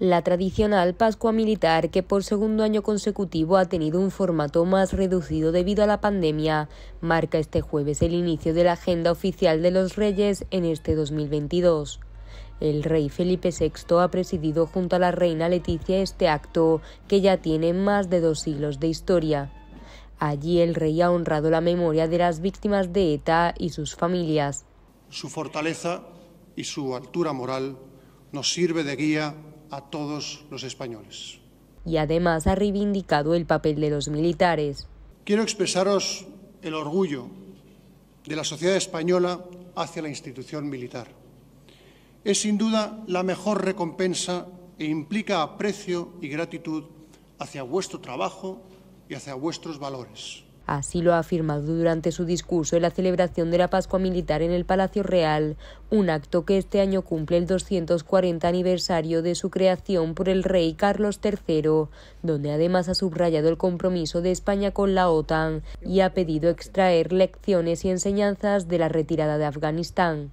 la tradicional Pascua Militar que por segundo año consecutivo ha tenido un formato más reducido debido a la pandemia, marca este jueves el inicio de la agenda oficial de los Reyes en este 2022. El rey Felipe VI ha presidido junto a la reina Leticia este acto, que ya tiene más de dos siglos de historia. Allí el rey ha honrado la memoria de las víctimas de ETA y sus familias. Su fortaleza y su altura moral nos sirve de guía a todos los españoles. Y además ha reivindicado el papel de los militares. Quiero expresaros el orgullo de la sociedad española hacia la institución militar. Es sin duda la mejor recompensa e implica aprecio y gratitud hacia vuestro trabajo y hacia vuestros valores. Así lo ha afirmado durante su discurso en la celebración de la Pascua Militar en el Palacio Real, un acto que este año cumple el 240 aniversario de su creación por el rey Carlos III, donde además ha subrayado el compromiso de España con la OTAN y ha pedido extraer lecciones y enseñanzas de la retirada de Afganistán.